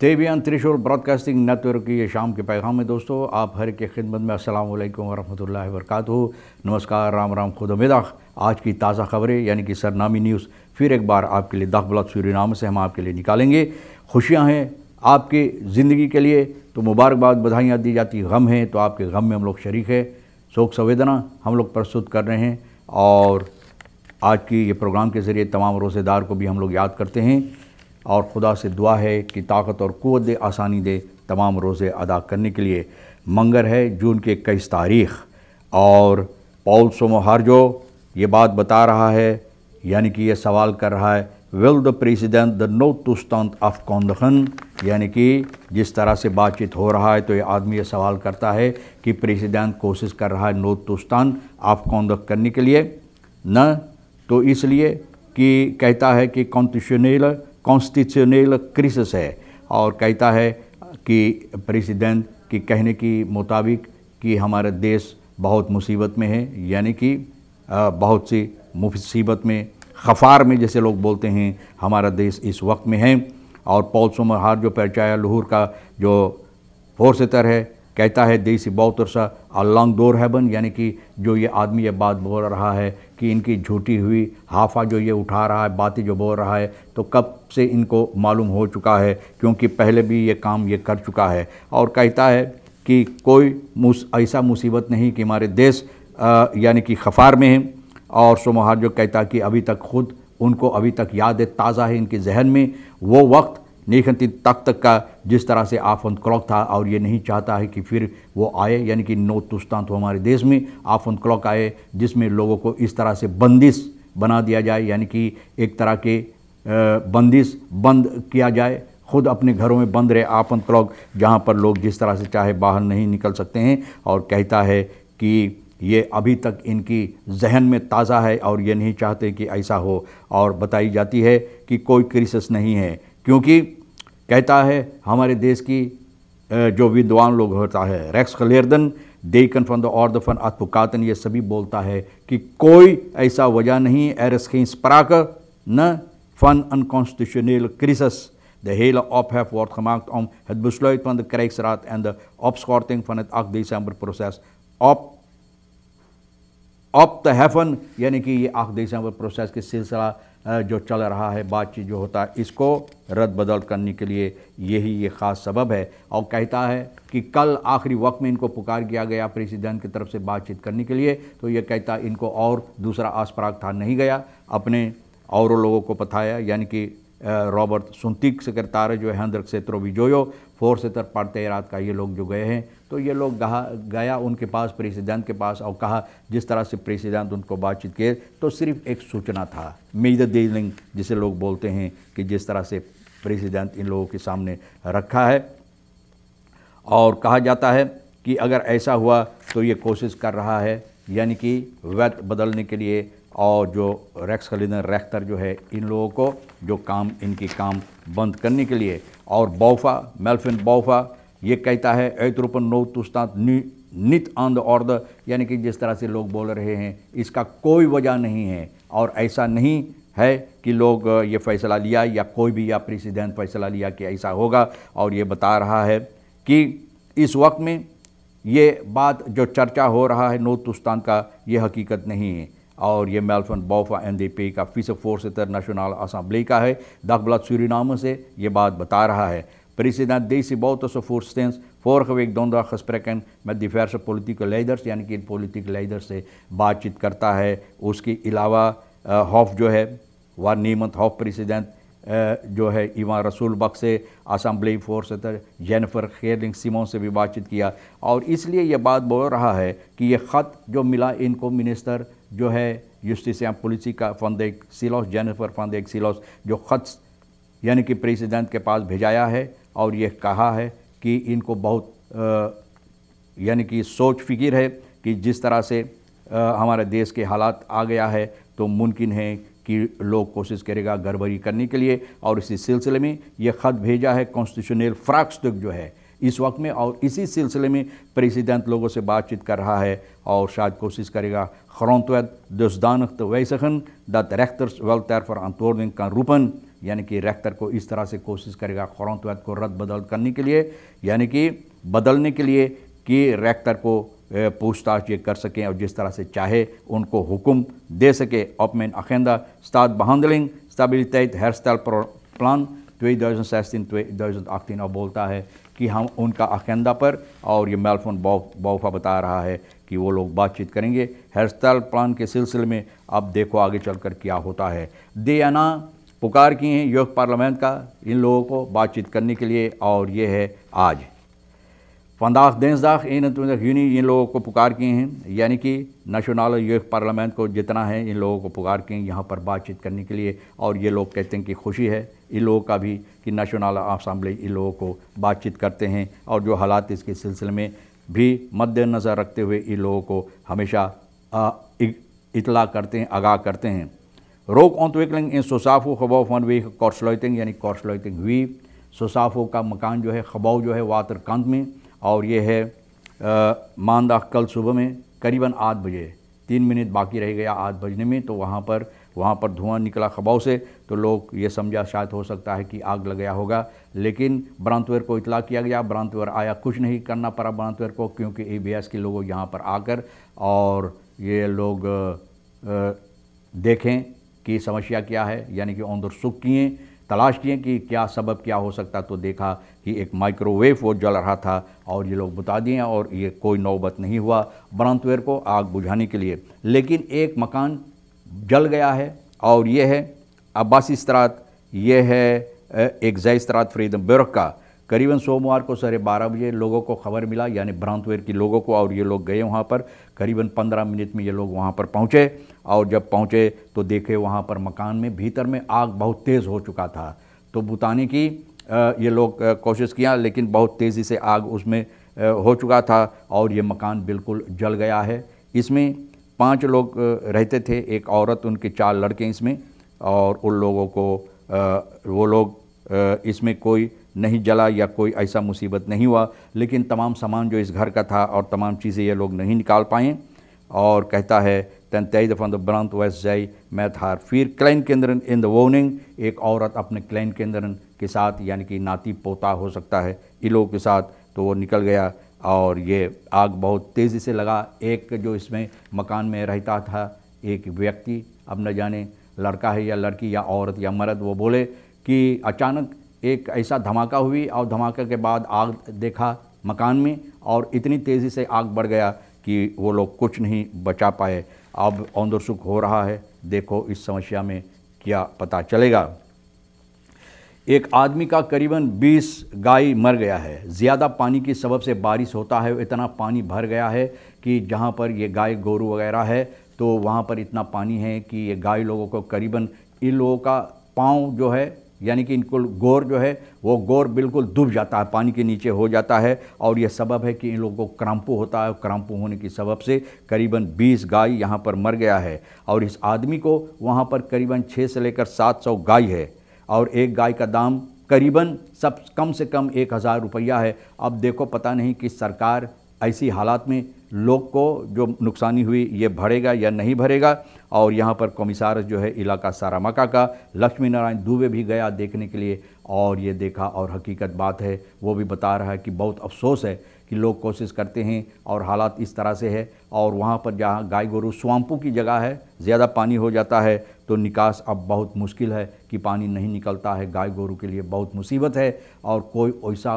देवियान Thrissur broadcasting network की ये शाम के पैगाम में दोस्तों आप हर के खिदमत में असल वरहमल वरक नमस्कार राम राम खुद मिदाख आज की ताज़ा खबरें यानी कि सरनामी न्यूज़ फिर एक बार आपके लिए दख सूर्य नाम से हम आपके लिए निकालेंगे खुशियाँ हैं आपकी ज़िंदगी के लिए तो मुबारकबाद बधाइयाँ दी जाती गम हैं तो आपके गम में हम लोग शरीक है शोक संवेदना हम लोग प्रस्तुत कर रहे हैं और आज की ये प्रोग्राम के ज़रिए तमाम रोज़ेदार को भी हम लोग याद करते हैं और खुदा से दुआ है कि ताकत और क़वत दे आसानी दे तमाम रोज़े अदा करने के लिए मंगर है जून के इक्कीस तारीख़ और पॉल सोमोहारजो ये बात बता रहा है यानी कि यह सवाल कर रहा है will the president the no तुस्तान ऑफ कौंदखन यानी कि जिस तरह से बातचीत हो रहा है तो ये आदमी ये सवाल करता है कि प्रेसिडेंट कोशिश कर रहा है नो तुस्तान ऑफ कौंदख करने के लिए न तो इसलिए कि कहता है कि कॉन्स्टिट्यूशनल कॉन्स्टिट्यूशनल क्रिसिस है और कहता है कि प्रेसिडेंट के कहने के मुताबिक कि हमारा देश बहुत मुसीबत में है यानी कि बहुत सी मुसीबत में खफार में जैसे लोग बोलते हैं हमारा देश इस वक्त में है और पौध सुमहार जो पहचाया लहूर का जो तर है कहता है देश बहुत अरसा अलॉन्ग दौर बन यानी कि जो ये आदमी ये बात बोल रहा है कि इनकी झूठी हुई हाफा जो ये उठा रहा है बातें जो बोल रहा है तो कब से इनको मालूम हो चुका है क्योंकि पहले भी ये काम ये कर चुका है और कहता है कि कोई मुस, ऐसा मुसीबत नहीं कि हमारे देश यानी कि खफार में है और सोमहार जो कहता कि अभी तक खुद उनको अभी तक याद है ताज़ा है इनके जहन में वो वक्त नेखनती तक तक का जिस तरह से आफन क्लॉक था और ये नहीं चाहता है कि फिर वो आए यानी कि नो तुस्तान तो हमारे देश में आफन क्लॉक आए जिसमें लोगों को इस तरह से बंदिश बना दिया जाए यानी कि एक तरह के बंदिश बंद किया जाए खुद अपने घरों में बंद रहे आफन क्लॉक जहाँ पर लोग जिस तरह से चाहे बाहर नहीं निकल सकते हैं और कहता है कि ये अभी तक इनकी जहन में ताज़ा है और ये नहीं चाहते कि ऐसा हो और बताई जाती है कि कोई क्रिसिस नहीं है क्योंकि कहता है हमारे देश की जो विद्वान लोग होता है रेक्स कलेरदन देकन फन द और दफन अतपुकातन ये सभी बोलता है कि कोई ऐसा वजह नहीं एरस खींस पराक न फन अनकॉन्स्टिट्यूशनल क्रिसस द हेल de hele ophef wordt gemaakt om फन द क्रैक्स रात एंड द ऑफ स्कॉर्थिंग फन एट आख दिसंबर प्रोसेस op, op द हैफन यानी कि ये आख दिसंबर प्रोसेस के सिलसिला जो चल रहा है बातचीत जो होता है इसको रद्द बदल करने के लिए यही ये ख़ास सबब है और कहता है कि कल आखिरी वक्त में इनको पुकार किया गया प्रेसिडेंट की तरफ से बातचीत करने के लिए तो ये कहता इनको और दूसरा आसपराग था नहीं गया अपने और लोगों को बताया यानी कि रॉबर्ट सुनतीक सेक्रेटार जो है हंद्रक सेत्रो विजोयो फोर सेतर रात का ये लोग जो गए हैं तो ये लोग गया उनके पास प्रेसिडेंट के पास और कहा जिस तरह से प्रेसिडेंट उनको बातचीत किए तो सिर्फ एक सूचना था मेजर डीलिंग जिसे लोग बोलते हैं कि जिस तरह से प्रेसिडेंट इन लोगों के सामने रखा है और कहा जाता है कि अगर ऐसा हुआ तो ये कोशिश कर रहा है यानी कि वैट बदलने के लिए और जो रेक्स खलीदन रैक्तर जो है इन लोगों को जो काम इनकी काम बंद करने के लिए और बौफा मेल्फिन बौफा ये कहता है ऐतरूपन नो तुस्तात नित ऑन द ऑर्डर यानी कि जिस तरह से लोग बोल रहे हैं इसका कोई वजह नहीं है और ऐसा नहीं है कि लोग ये फैसला लिया या कोई भी या प्रेसिडेंट फैसला लिया कि ऐसा होगा और ये बता रहा है कि इस वक्त में ये बात जो चर्चा हो रहा है तुस्तान का ये हकीकत नहीं है और ये मेलफन बॉफ एन डी पी का फिस फोर्सेतर नेशनल असम्बली का है दखबलत सूरी से ये बात बता रहा है President Desi Bouterse voorstens vorige week donderdag gesprekken met diverse politieke leiders, यानी कि इन politieke leiders से बातचीत करता है उसके अलावा हॉफ जो है व नीमत हॉफ प्रेसिडेंट जो है इवा रसूल बक से असम्बली फोर्स जेनिफर खेरलिंग सिमों से भी बातचीत किया और इसलिए यह बात बोल रहा है कि ये ख़त जो मिला इनको मिनिस्टर जो है जस्टिस पुलिस पुलिसी का फंदेक सिलोस जेनिफर फंदेक सिलोस जो ख़त यानी कि प्रेसिडेंट के पास भेजाया है और यह कहा है कि इनको बहुत यानी कि सोच फिक्र है कि जिस तरह से आ, हमारे देश के हालात आ गया है तो मुमकिन है कि लोग कोशिश करेगा गड़बड़ी करने के लिए और इसी सिलसिले में ये ख़त भेजा है कॉन्स्टिट्यूशनल फ्राक्स तक जो है इस वक्त में और इसी सिलसिले में प्रेसिडेंट लोगों से बातचीत कर रहा है और शायद कोशिश करेगा ग्रोntwet dusdanig te wysigen dat regters फॉर verantwoording का रूपन यानी कि रेख्तर को इस तरह से कोशिश करेगा खौरतवैत को रद्द बदल करने के लिए यानी कि बदलने के लिए कि रेख्तर को पूछताछ ये कर सकें और जिस तरह से चाहे उनको हुक्म दे सके op mijn agenda staat behandeling stabiliteit herstelplan 2016-2018 और बोलता है कि हम उनका आकंदा पर और ये मेलफोन बाउफा बता रहा है कि वो लोग बातचीत करेंगे स्टाइल प्लान के सिलसिले में अब देखो आगे चलकर क्या होता है दे अना पुकार किए हैं यूरोप पार्लियामेंट का इन लोगों को बातचीत करने के लिए और ये है आज फंदाख देंसदाख इन यूनी इन लोगों को पुकार किए हैं यानी कि नेशनल यूथ पार्लियामेंट को जितना है इन लोगों को पुकार किए हैं यहाँ पर बातचीत करने के लिए और ये लोग कहते हैं कि खुशी है इन लोगों का भी कि नेशनल असम्बली इन लोगों को बातचीत करते हैं और जो हालात इसके सिलसिले में भी मद्देनज़र रखते हुए इन लोगों को हमेशा इतला करते हैं आगाह करते हैं रोक ऑन्तविकलिंग इन सोसाफ़ो खबाव फन वे कौशलोइिंग यानी कौशलोइिंग हुई सोसाफ़ो का मकान जो है खबाव जो है वातर कंध में और ये है मानदा कल सुबह में करीबन आठ बजे तीन मिनट बाकी रह गया आठ बजने में तो वहाँ पर वहाँ पर धुआं निकला खबाव से तो लोग ये समझा शायद हो सकता है कि आग लग गया होगा लेकिन ब्रांतवेयर को इतला किया गया ब्रांतवेयर आया कुछ नहीं करना पड़ा ब्रांतवेयर को क्योंकि एस के लोगों यहाँ पर आकर और ये लोग देखें कि समस्या क्या है यानी कि ओंदर सुख किए तलाश किए कि क्या सबब क्या हो सकता तो देखा कि एक माइक्रोवेव वो जल रहा था और ये लोग बता दिए और ये कोई नौबत नहीं हुआ ब्रांतवेयर को आग बुझाने के लिए लेकिन एक मकान जल गया है और यह है अब्बासी इसरात यह है एक एग्जा इसरात ब्यूरो का करीबन सोमवार को सरे बारह बजे लोगों को खबर मिला यानी भ्रांतवेर की लोगों को और ये लोग गए वहाँ पर करीबन पंद्रह मिनट में ये लोग वहाँ पर पहुँचे और जब पहुँचे तो देखे वहाँ पर मकान में भीतर में आग बहुत तेज़ हो चुका था तो बुताने की ये लोग कोशिश किया लेकिन बहुत तेज़ी से आग उसमें हो चुका था और ये मकान बिल्कुल जल गया है इसमें पांच लोग रहते थे एक औरत उनके चार लड़के इसमें और उन लोगों को वो लोग इसमें कोई नहीं जला या कोई ऐसा मुसीबत नहीं हुआ लेकिन तमाम सामान जो इस घर का था और तमाम चीज़ें ये लोग नहीं निकाल पाए और कहता है तैन तेई दफा तो द ब्रांत वेस्ट जाई मैथ हार फिर क्लैन केंद्रन इन द वोनिंग एक औरत अपने क्लैन केंद्र के साथ यानी कि नाती पोता हो सकता है इन लोगों के साथ तो वो निकल गया और ये आग बहुत तेज़ी से लगा एक जो इसमें मकान में रहता था एक व्यक्ति अब न जाने लड़का है या लड़की या औरत या मर्द वो बोले कि अचानक एक ऐसा धमाका हुई और धमाके के बाद आग देखा मकान में और इतनी तेज़ी से आग बढ़ गया कि वो लोग कुछ नहीं बचा पाए अब औंदरसुख हो रहा है देखो इस समस्या में क्या पता चलेगा एक आदमी का करीबन 20 गाय मर गया है ज़्यादा पानी की सबब से बारिश होता है इतना पानी भर गया है कि जहाँ पर ये गाय गोरू वगैरह है तो वहाँ पर इतना पानी है कि ये गाय लोगों को करीबन इन लोगों का पाँव जो है यानी कि इनको गोर जो है वो गोर बिल्कुल डूब जाता है पानी के नीचे हो जाता है और ये सबब है कि इन लोगों को क्रांपू होता है क्रांपू होने की सबब से करीबन 20 गाय यहाँ पर मर गया है और इस आदमी को वहाँ पर करीबन 6 से लेकर 700 गाय है और एक गाय का दाम करीबन सब कम से कम एक हज़ार रुपया है अब देखो पता नहीं कि सरकार ऐसी हालात में लोग को जो नुकसानी हुई ये भरेगा या नहीं भरेगा और यहाँ पर कमिसार जो है इलाका सारामका का लक्ष्मी नारायण दुबे भी गया देखने के लिए और ये देखा और हकीकत बात है वो भी बता रहा है कि बहुत अफसोस है कि लोग कोशिश करते हैं और हालात इस तरह से है और वहाँ पर जहाँ गाय गोरू स्वाम्पू की जगह है ज़्यादा पानी हो जाता है तो निकास अब बहुत मुश्किल है कि पानी नहीं निकलता है गाय गोरू के लिए बहुत मुसीबत है और कोई ऐसा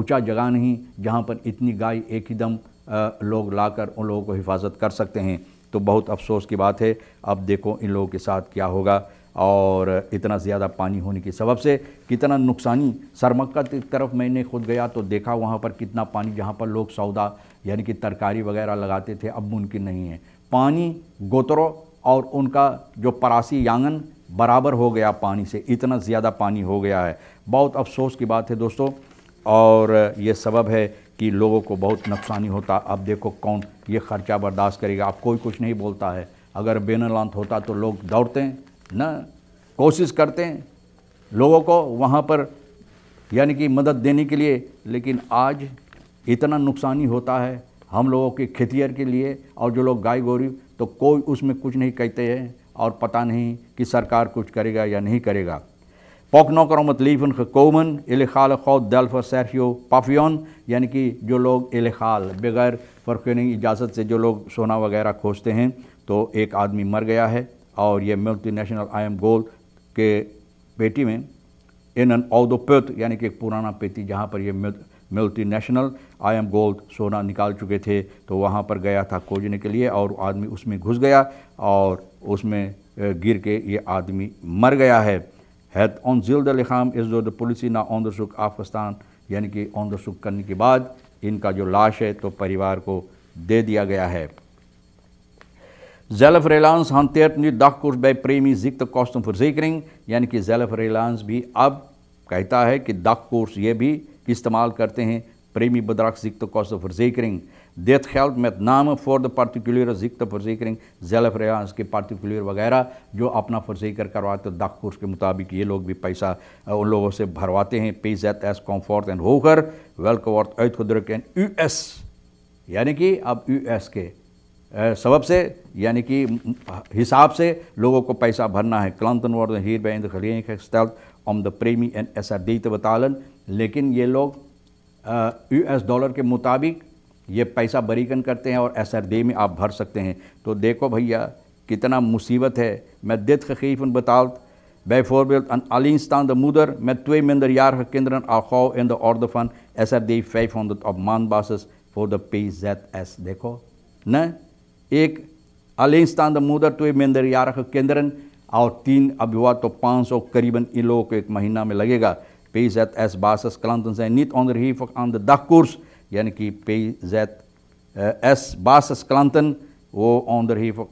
ऊंचा जगह नहीं जहाँ पर इतनी गाय एक ही दम लोग लाकर उन लोगों को हिफाजत कर सकते हैं तो बहुत अफसोस की बात है अब देखो इन लोगों के साथ क्या होगा और इतना ज़्यादा पानी होने के सबब से कितना नुकसानी सरमक्का की तरफ मैंने खुद गया तो देखा वहाँ पर कितना पानी जहाँ पर लोग सौदा यानी कि तरकारी वगैरह लगाते थे अब मुमकिन नहीं है पानी गोतरों और उनका जो परासी यांगन बराबर हो गया पानी से इतना ज़्यादा पानी हो गया है बहुत अफसोस की बात है दोस्तों और ये सबब है कि लोगों को बहुत नुकसानी होता अब देखो कौन ये ख़र्चा बर्दाश्त करेगा अब कोई कुछ नहीं बोलता है अगर बेनलांत होता तो लोग दौड़ते हैं ना कोशिश करते हैं लोगों को वहाँ पर यानी कि मदद देने के लिए लेकिन आज इतना नुकसानी होता है हम लोगों के खेतियर के लिए और जो लोग गाय गोरी तो कोई उसमें कुछ नहीं कहते हैं और पता नहीं कि सरकार कुछ करेगा या नहीं करेगा पोक नौकरों मतलीफ़न कौमन खाल खौद दल्फ सैफियो पाफियन यानी कि जो लोग खाल बगैर फ़र्किन इजाज़त से जो लोग सोना वगैरह खोजते हैं तो एक आदमी मर गया है और ये मल्टी नेशनल आई एम गोल के पेटी में इन एन औदोपत यानी कि एक पुराना पेटी जहाँ पर यह मल्टीनेशनल एम गोल्ड सोना निकाल चुके थे तो वहाँ पर गया था खोजने के लिए और आदमी उसमें घुस गया और उसमें गिर के ये आदमी मर गया है हैत ऑन जिल्द लिखाम इस दो पुलिस ना ऑन दसुख आफस्तान यानी कि ऑन सुख करने के बाद इनका जो लाश है तो परिवार को दे दिया गया है zelfrelaans hanteert प्रेमी dagkoers bij फॉर जिक्रिंग यानी कि zelfrelaans भी अब कहता है कि कोर्स ये भी इस्तेमाल करते हैं प्रेमी बदराक जिक्त कौसो फर्जेकरिंग देथ हेल्प मैथ नाम फॉर द पार्टिकुलर जिक्त फर्जेकरिंग जेलफ रियाज के पार्टिकुलर वगैरह जो अपना फर्जेकर करवाते दख कुर्स के मुताबिक ये लोग भी पैसा उन लोगों से भरवाते हैं पे जैत एस कॉम्फर्ट एंड होकर वेलकम वर्थ एथ कुदरक एंड यू एस यानी कि अब यू एस के सबब से यानी कि हिसाब से लोगों को पैसा भरना है क्लंतन वर्द हीर ऑम द प्रेमी एंड एस आर दीत बतालन लेकिन ये लोग यू एस डॉलर के मुताबिक ये पैसा बरीकन करते हैं और एस आर दे में आप भर सकते हैं तो देखो भैया कितना मुसीबत है मैं दिद खीफ बताओ बाई फोर अलीस्तान द मूदर मैं तुए मंदर यार हकेंद्र आखाओ इन द और दफन एस आर दे फाइव हंड्रेड ऑफ मान फॉर द पे जैत एस देखो न एक अलीस्तान द मूदर तुए मंदर यार केंद्रन और तीन अभिवाद तो पाँच सौ करीबन इन लोगों को एक महीना में लगेगा PZS basis klanten zijn niet onderhevig aan de dagkoers. Yani PZS basis klanten वो onderhevig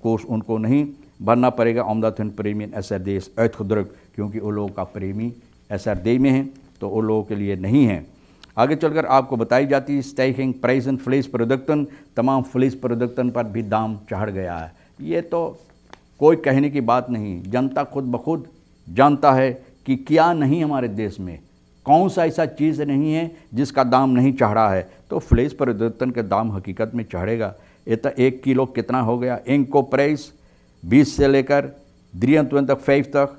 koers उनको नहीं भरना पड़ेगा आमदत हुन प्रीमियम एस आर डी अतखुद्रक क्योंकि उन लोगों का प्रेमी एस आर डी में है तो उन लोगों के लिए नहीं है आगे चलकर आपको बताई जाती है स्टैकिंग प्राइस एंड फ्लेस प्रोडक्टन तमाम फ्लेस प्रोडक्टन पर भी दाम चढ़ गया है ये तो कोई कहने की बात नहीं जनता खुद ब खुद जानता है कि क्या नहीं हमारे देश में कौन सा ऐसा चीज़ नहीं है जिसका दाम नहीं चढ़ रहा है तो फ्लेस परिवर्तन का दाम हकीकत में चढ़ेगा ये तो एक किलो कितना हो गया इनको प्राइस बीस से लेकर द्रियंत तक फेफ तक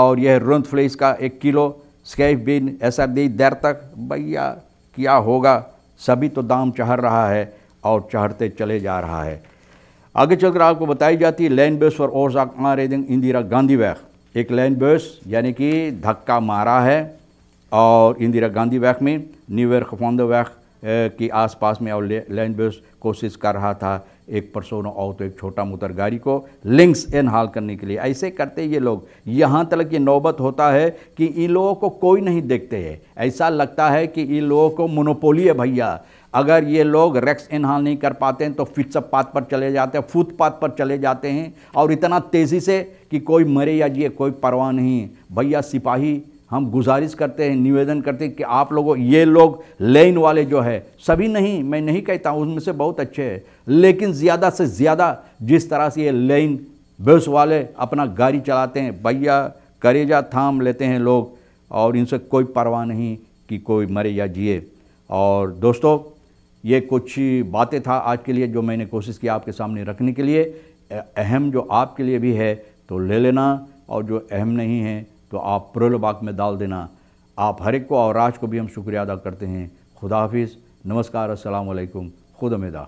और यह रुंत फ्लेस का एक किलो स्केफ बिन ऐसा दी देर तक भैया क्या होगा सभी तो दाम चढ़ रहा है और चढ़ते चले जा रहा है आगे चलकर आपको बताई जाती है लैंड बेस फॉर ओर्स इंदिरा गांधी वैक एक लैंड बर्स यानी कि धक्का मारा है और इंदिरा गांधी वैक में न्यू ईयर वैक के आसपास में और लैंड बर्स कोशिश कर रहा था एक परसों और तो एक छोटा मोटर गाड़ी को लिंक्स हाल करने के लिए ऐसे करते ये लोग यहाँ तक ये नौबत होता है कि इन लोगों को कोई नहीं देखते है ऐसा लगता है कि इन लोगों को मोनोपोली है भैया अगर ये लोग रेक्स इनहाल नहीं कर पाते हैं तो फिट्सअप पाथ पर चले जाते हैं फुटपाथ पर चले जाते हैं और इतना तेज़ी से कि कोई मरे या जिए कोई परवाह नहीं भैया सिपाही हम गुजारिश करते हैं निवेदन करते हैं कि आप लोगों ये लोग लेन वाले जो है सभी नहीं मैं नहीं कहता हूँ उनमें से बहुत अच्छे हैं लेकिन ज़्यादा से ज़्यादा जिस तरह से ये लेन बेस वाले अपना गाड़ी चलाते हैं भैया करेजा थाम लेते हैं लोग और इनसे कोई परवाह नहीं कि कोई मरे या जिए और दोस्तों ये कुछ बातें था आज के लिए जो मैंने कोशिश की आपके सामने रखने के लिए अहम जो आपके लिए भी है तो ले लेना और जो अहम नहीं है तो आप प्रोलबाग में डाल देना आप हर एक को और राज को भी हम शुक्रिया अदा करते हैं खुदा हाफिज़ नमस्कार असलकुम खुद अमेदा